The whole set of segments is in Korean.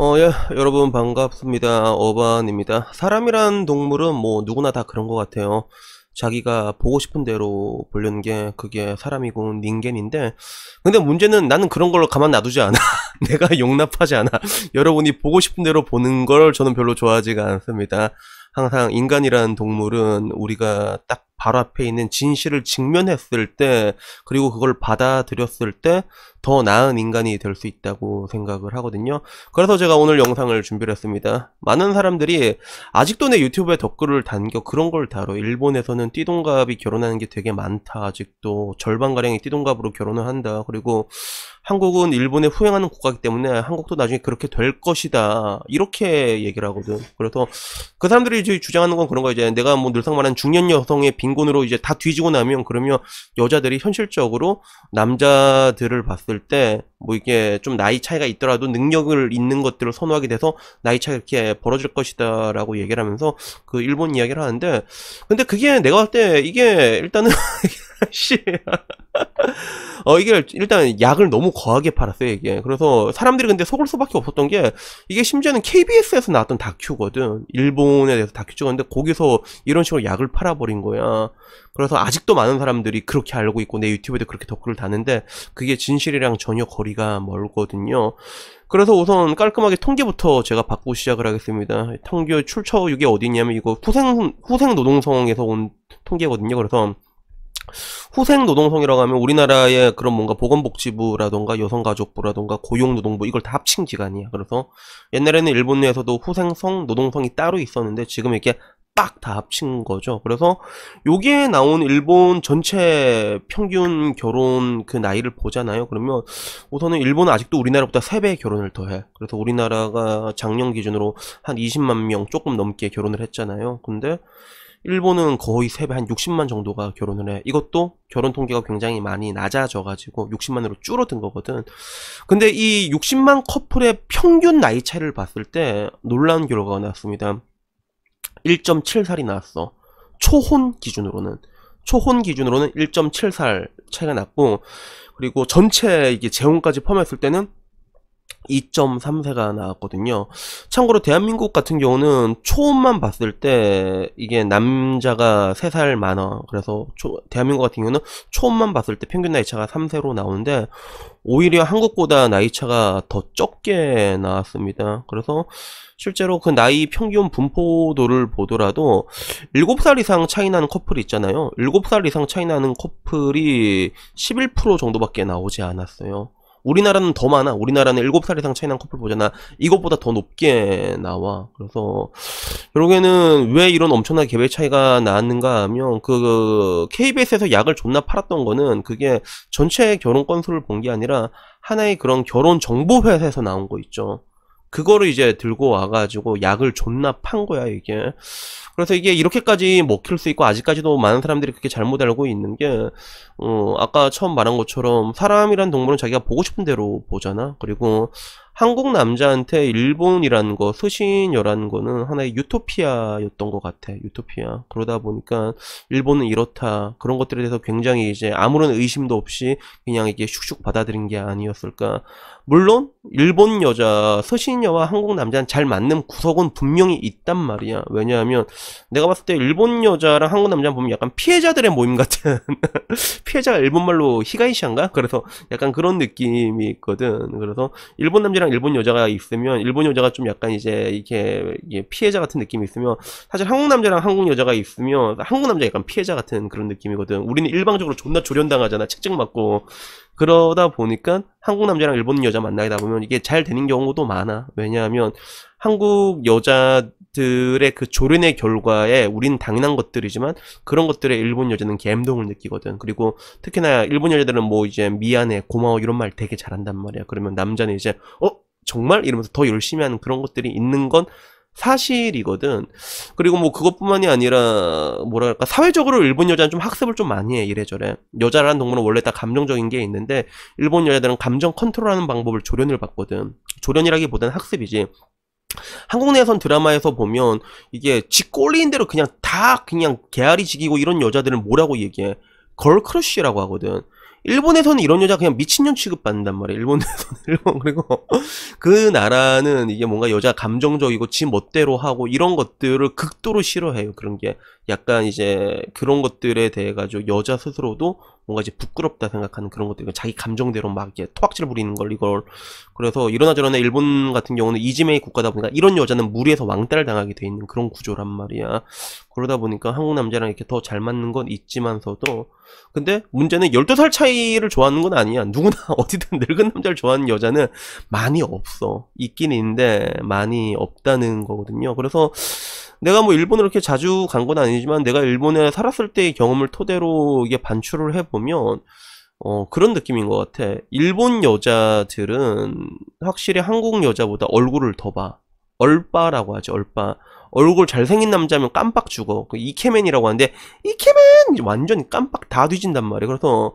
어, 예, 여러분 반갑습니다. 어반입니다. 사람이란 동물은 뭐 누구나 다 그런 것 같아요. 자기가 보고 싶은 대로 보려는 게 그게 사람이고 닌겐인데 근데 문제는 나는 그런 걸 가만 놔두지 않아. 내가 용납하지 않아. 여러분이 보고 싶은 대로 보는 걸 저는 별로 좋아하지가 않습니다. 항상 인간이란 동물은 우리가 딱 바로 앞에 있는 진실을 직면했을 때 그리고 그걸 받아들였을 때 더 나은 인간이 될 수 있다고 생각을 하거든요 그래서 제가 오늘 영상을 준비를 했습니다 많은 사람들이 아직도 내 유튜브에 댓글을 담겨 그런 걸 다뤄 일본에서는 띠동갑이 결혼하는 게 되게 많다 아직도 절반가량이 띠동갑으로 결혼을 한다 그리고 한국은 일본에 후행하는 국가이기 때문에 한국도 나중에 그렇게 될 것이다 이렇게 얘기를 하거든 그래서 그 사람들이 주장하는 건 그런 거 이제 내가 뭐 늘상 말하는 중년 여성의 빈 빈곤으로 이제 다 뒤지고 나면 그러면 여자들이 현실적으로 남자들을 봤을 때 뭐 이게 좀 나이 차이가 있더라도 능력을 있는 것들을 선호하게 돼서 나이 차이가 이렇게 벌어질 것이다라고 얘기를 하면서 그 일본 이야기를 하는데 근데 그게 내가 할 때 이게 일단은 씨 어, 이게 일단 약을 너무 과하게 팔았어요, 이게. 그래서 사람들이 근데 속을 수밖에 없었던 게 이게 심지어는 KBS에서 나왔던 다큐거든. 일본에 대해서 다큐 찍었는데 거기서 이런 식으로 약을 팔아버린 거야. 그래서 아직도 많은 사람들이 그렇게 알고 있고 내 유튜브에도 그렇게 댓글을 다는데 그게 진실이랑 전혀 거리가 멀거든요. 그래서 우선 깔끔하게 통계부터 제가 받고 시작을 하겠습니다. 통계 출처 이게 어디냐면 이거 후생 후생 노동성에서 온 통계거든요. 그래서 후생 노동성이라고 하면 우리나라의 그런 뭔가 보건복지부라던가 여성가족부라던가 고용노동부 이걸 다 합친 기관이야. 그래서 옛날에는 일본 내에서도 후생성 노동성이 따로 있었는데 지금 이렇게 딱 다 합친 거죠. 그래서 여기에 나온 일본 전체 평균 결혼 그 나이를 보잖아요. 그러면 우선은 일본은 아직도 우리나라보다 3배 결혼을 더 해. 그래서 우리나라가 작년 기준으로 한 20만 명 조금 넘게 결혼을 했잖아요. 근데 일본은 거의 3배한 60만 정도가 결혼을 해. 이것도 결혼 통계가 굉장히 많이 낮아져가지고 60만으로 줄어든 거거든. 근데 이 60만 커플의 평균 나이 차이를 봤을 때 놀라운 결과가 나왔습니다. 1.7살이 나왔어. 초혼 기준으로는. 초혼 기준으로는 1.7살 차이가 났고, 그리고 전체 이게 재혼까지 포함했을 때는 2.3세가 나왔거든요. 참고로 대한민국 같은 경우는 초음만 봤을 때 이게 남자가 3살 많아. 그래서 초, 대한민국 같은 경우는 초음만 봤을 때 평균 나이차가 3세로 나오는데 오히려 한국보다 나이차가 더 적게 나왔습니다. 그래서 실제로 그 나이 평균 분포도를 보더라도 7살 이상 차이 나는 커플 있잖아요. 7살 이상 차이 나는 커플이 11% 정도밖에 나오지 않았어요. 우리나라는 더 많아. 우리나라는 일곱 살 이상 차이 난 커플 보잖아. 이것보다 더 높게 나와. 그래서 결국에는 왜 이런 엄청난 개별 차이가 나왔는가 하면 그 KBS에서 그 약을 존나 팔았던 거는 그게 전체 결혼 건수를 본 게 아니라 하나의 그런 결혼 정보 회사에서 나온 거 있죠. 그거를 이제 들고 와가지고 약을 존나 판 거야 이게 그래서 이게 이렇게까지 먹힐 뭐 수 있고 아직까지도 많은 사람들이 그렇게 잘못 알고 있는 게 어, 아까 처음 말한 것처럼 사람이란 동물은 자기가 보고 싶은 대로 보잖아 그리고 한국 남자한테 일본이라는 거, 소신여라는 거는 하나의 유토피아였던 것 같아. 유토피아. 그러다 보니까 일본은 이렇다. 그런 것들에 대해서 굉장히 이제 아무런 의심도 없이 그냥 이게 슉슉 받아들인 게 아니었을까. 물론 일본 여자, 소신여와 한국 남자는 잘 맞는 구석은 분명히 있단 말이야. 왜냐하면 내가 봤을 때 일본 여자랑 한국 남자 보면 약간 피해자들의 모임 같은 피해자가 일본말로 히가이시안가? 그래서 약간 그런 느낌이 있거든. 그래서 일본 남자랑 한국랑 일본 여자가 있으면 일본 여자가 좀 약간 이제 이렇게 피해자 같은 느낌이 있으면 사실 한국 남자랑 한국 여자가 있으면 한국 남자 약간 피해자 같은 그런 느낌이거든. 우리는 일방적으로 존나 조련당하잖아. 책정 맞고 그러다 보니까 한국 남자랑 일본 여자 만나다 보면 이게 잘 되는 경우도 많아. 왜냐하면 한국 여자 들의 그 조련의 결과에 우린 당연한 것들이지만 그런 것들에 일본 여자는 감동을 느끼거든. 그리고 특히나 일본 여자들은 뭐 이제 미안해, 고마워 이런 말 되게 잘한단 말이야. 그러면 남자는 이제 어 정말 이러면서 더 열심히 하는 그런 것들이 있는 건 사실이거든. 그리고 뭐 그것뿐만이 아니라 뭐랄까 사회적으로 일본 여자는 좀 학습을 좀 많이 해 이래저래. 여자라는 동물은 원래 다 감정적인 게 있는데 일본 여자들은 감정 컨트롤하는 방법을 조련을 받거든. 조련이라기보다는 학습이지. 한국 내에선 드라마에서 보면 이게 지 꼴리인 대로 그냥 다 그냥 개아리 지기고 이런 여자들은 뭐라고 얘기해? 걸크러쉬라고 하거든. 일본에서는 이런 여자 그냥 미친년 취급받는단 말이에요. 일본에서는 일본 그리고 그 나라는 이게 뭔가 여자 감정적이고 지 멋대로 하고 이런 것들을 극도로 싫어해요. 그런 게 약간 이제 그런 것들에 대해 가지고 여자 스스로도 뭔가 이제 부끄럽다 생각하는 그런 것도 있고 자기 감정대로 막 이렇게 토악질 부리는 걸 이걸 그래서 이러나 저러나 일본 같은 경우는 이지메이 국가다 보니까 이런 여자는 무리해서 왕따를 당하게 돼 있는 그런 구조란 말이야 그러다 보니까 한국 남자랑 이렇게 더 잘 맞는 건 있지만서도 근데 문제는 12살 차이를 좋아하는 건 아니야 누구나 어디든 늙은 남자를 좋아하는 여자는 많이 없어 있긴 있는데 많이 없다는 거거든요 그래서 내가 뭐 일본을 이렇게 자주 간 건 아니지만 내가 일본에 살았을 때의 경험을 토대로 이게 반출을 해보면 어, 그런 느낌인 것 같아. 일본 여자들은 확실히 한국 여자보다 얼굴을 더 봐. 얼빠라고 하죠, 얼빠. 얼굴 잘생긴 남자면 깜빡 죽어. 그 이케맨이라고 하는데, 이케맨! 완전 깜빡 다 뒤진단 말이야. 그래서,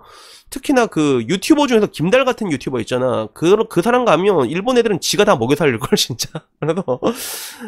특히나 그 유튜버 중에서 김달 같은 유튜버 있잖아. 그, 그 사람 가면 일본 애들은 지가 다 먹여 살릴걸, 진짜. 그래서,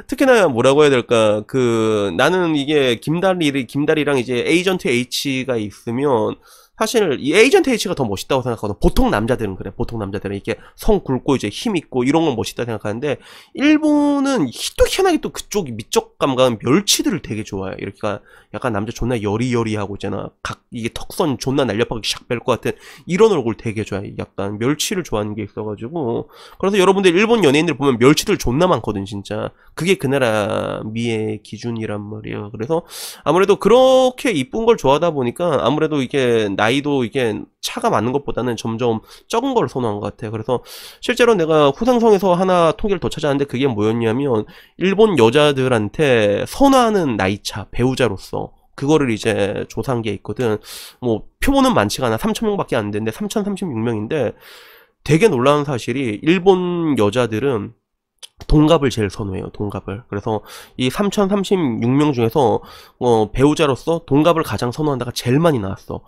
특히나 뭐라고 해야 될까. 그, 나는 이게 김달이, 김달이랑 이제 에이전트 H가 있으면, 사실 이 에이전트 H가 더 멋있다고 생각하거든. 보통 남자들은 그래. 보통 남자들은 이렇게 성 굵고 이제 힘 있고 이런 건 멋있다 생각하는데 일본은 또 희한하게 또 그쪽 미적 감각은 멸치들을 되게 좋아해. 이렇게 가 약간 남자 존나 여리여리하고 있잖아. 각 이게 턱선 존나 날렵하게 샥 뺄 것 같은 이런 얼굴 되게 좋아해. 약간 멸치를 좋아하는 게 있어가지고 그래서 여러분들 일본 연예인들 보면 멸치들 존나 많거든 진짜. 그게 그 나라 미의 기준이란 말이야. 그래서 아무래도 그렇게 이쁜 걸 좋아하다 보니까 아무래도 이게 나 나이도 이게 차가 많은 것보다는 점점 적은 걸 선호한 것 같아요. 그래서 실제로 내가 후상성에서 하나 통계를 더 찾아왔는데 그게 뭐였냐면 일본 여자들한테 선호하는 나이차 배우자로서 그거를 이제 조사한 게 있거든. 뭐 표본은 많지가 않아. 3,000명밖에 안 되는데 3,036명인데 되게 놀라운 사실이 일본 여자들은 동갑을 제일 선호해요. 동갑을. 그래서 이 3,036명 중에서 어, 배우자로서 동갑을 가장 선호한다가 제일 많이 나왔어.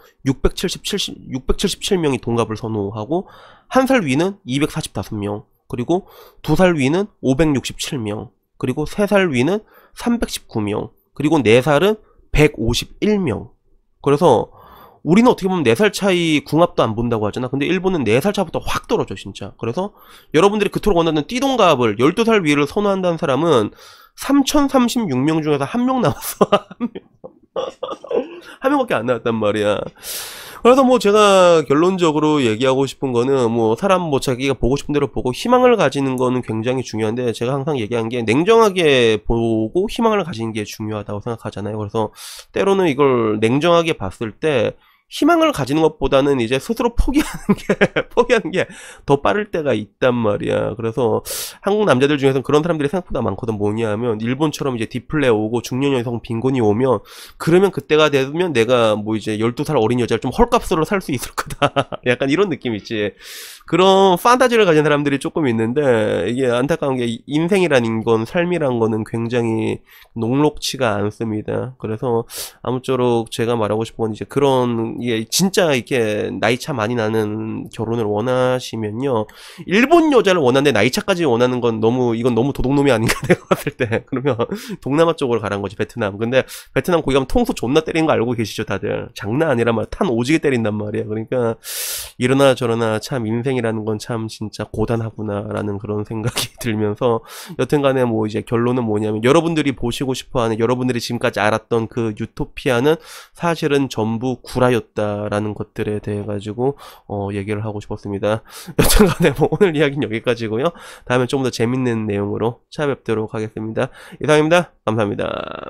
677, 677명이 동갑을 선호하고 한 살 위는 245명, 그리고 두 살 위는 567명, 그리고 세 살 위는 319명, 그리고 네 살은 151명. 그래서 우리는 어떻게 보면 4살 차이 궁합도 안 본다고 하잖아. 근데 일본은 4살 차부터 확 떨어져, 진짜. 그래서 여러분들이 그토록 원하는 띠동갑을 12살 위를 선호한다는 사람은 3,036명 중에서 한 명 나왔어. 한 명. 밖에안 나왔단 말이야. 그래서 뭐 제가 결론적으로 얘기하고 싶은 거는 뭐 사람 뭐 자기가 보고 싶은 대로 보고 희망을 가지는 거는 굉장히 중요한데 제가 항상 얘기한 게 냉정하게 보고 희망을 가지는 게 중요하다고 생각하잖아요. 그래서 때로는 이걸 냉정하게 봤을 때 희망을 가지는 것보다는 이제 스스로 포기하는 게 포기하는 게 더 빠를 때가 있단 말이야. 그래서 한국 남자들 중에서는 그런 사람들이 생각보다 많거든. 뭐냐면 일본처럼 이제 디플레 오고 중년 여성 빈곤이 오면 그러면 그때가 되면 내가 뭐 이제 12살 어린 여자를 좀 헐값으로 살 수 있을 거다. 약간 이런 느낌 있지. 그런 판타지를 가진 사람들이 조금 있는데 이게 안타까운 게 인생이라는 건 삶이란 거는 굉장히 녹록치가 않습니다. 그래서 아무쪼록 제가 말하고 싶은 건 이제 그런 좀, 예, 진짜 이렇게 나이차 많이 나는 결혼을 원하시면요. 일본 여자를 원하는데 나이차까지 원하는 건 너무, 이건 너무 도둑놈이 아닌가 내가 봤을 때. 그러면 동남아 쪽으로 가란 거지, 베트남. 근데 베트남 거기 가면 통수 존나 때린거 알고 계시죠, 다들. 장난 아니란 말, 탄 오지게 때린단 말이야. 그러니까, 이러나 저러나 참 인생이라는 건 참 진짜 고단하구나라는 그런 생각이 들면서 여튼 간에 뭐 이제 결론은 뭐냐면 여러분들이 보시고 싶어 하는 여러분들이 지금까지 알았던 그 유토피아는 사실은 전부 구라였 어렵다라는 것들에 대해 가지고 어, 얘기를 하고 싶었습니다. 여튼간에 뭐 오늘 이야기는 여기까지고요. 다음에 좀 더 재밌는 내용으로 찾아뵙도록 하겠습니다. 이상입니다. 감사합니다.